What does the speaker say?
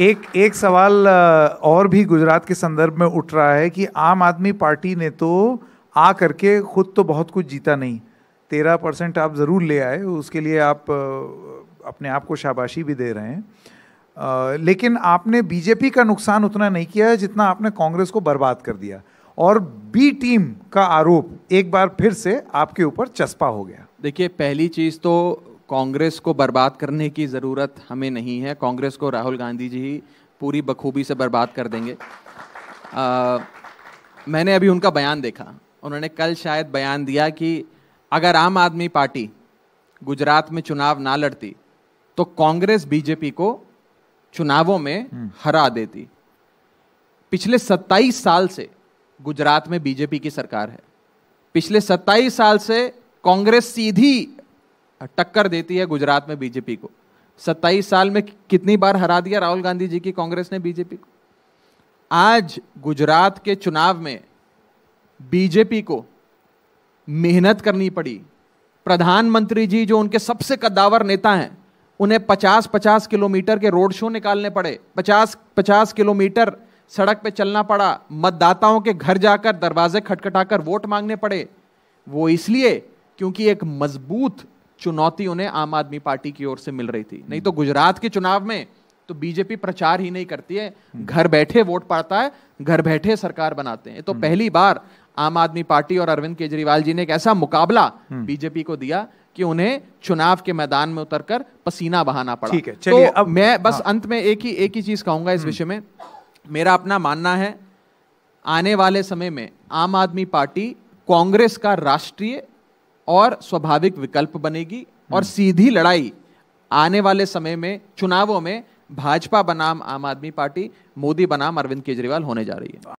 एक एक सवाल और भी गुजरात के संदर्भ में उठ रहा है कि आम आदमी पार्टी ने तो आ करके खुद तो बहुत कुछ जीता नहीं तेरह परसेंट आप ज़रूर ले आए उसके लिए आप अपने आप को शाबाशी भी दे रहे हैं लेकिन आपने बीजेपी का नुकसान उतना नहीं किया है जितना आपने कांग्रेस को बर्बाद कर दिया और बी टीम का आरोप एक बार फिर से आपके ऊपर चस्पा हो गया देखिए पहली चीज़ तो कांग्रेस को बर्बाद करने की ज़रूरत हमें नहीं है कांग्रेस को राहुल गांधी जी ही पूरी बखूबी से बर्बाद कर देंगे आ, मैंने अभी उनका बयान देखा उन्होंने कल शायद बयान दिया कि अगर आम आदमी पार्टी गुजरात में चुनाव ना लड़ती तो कांग्रेस बीजेपी को चुनावों में हम्म। हरा देती पिछले 27 साल से गुजरात में बीजेपी की सरकार है पिछले 27 साल से कांग्रेस सीधी टक्कर देती है गुजरात में बीजेपी को सत्ताईस साल में कितनी बार हरा दिया राहुल गांधी जी की कांग्रेस ने बीजेपी को आज गुजरात के चुनाव में बीजेपी को मेहनत करनी पड़ी प्रधानमंत्री जी जो उनके सबसे कद्दावर नेता हैं उन्हें 50-50 किलोमीटर के रोड शो निकालने पड़े 50-50 किलोमीटर सड़क पे चलना पड़ा मतदाताओं के घर जाकर दरवाजे खटखटाकर वोट मांगने पड़े वो इसलिए क्योंकि एक मजबूत चुनौती उन्हें आम आदमी पार्टी की ओर से मिल रही थी नहीं तो गुजरात के चुनाव में तो बीजेपी प्रचार ही नहीं करती है घर बैठे वोट पाता है घर बैठे सरकार बनाते हैं तो हम्म। पहली बार आम आदमी पार्टी और अरविंद केजरीवाल जी ने एक ऐसा मुकाबला हम्म। बीजेपी को दिया कि उन्हें चुनाव के मैदान में उतरकर पसीना बहाना पड़ा ठीक है चलिए तो अब मैं बस हाँ। अंत में एक ही एक ही चीज कहूंगा इस हम्म। विषय में मेरा अपना मानना है आने वाले समय में आम आदमी पार्टी कांग्रेस का राष्ट्रीय और स्वाभाविक विकल्प बनेगी और हम्म। सीधी लड़ाई आने वाले समय में चुनावों में भाजपा बनाम आम आदमी पार्टी मोदी बनाम अरविंद केजरीवाल होने जा रही है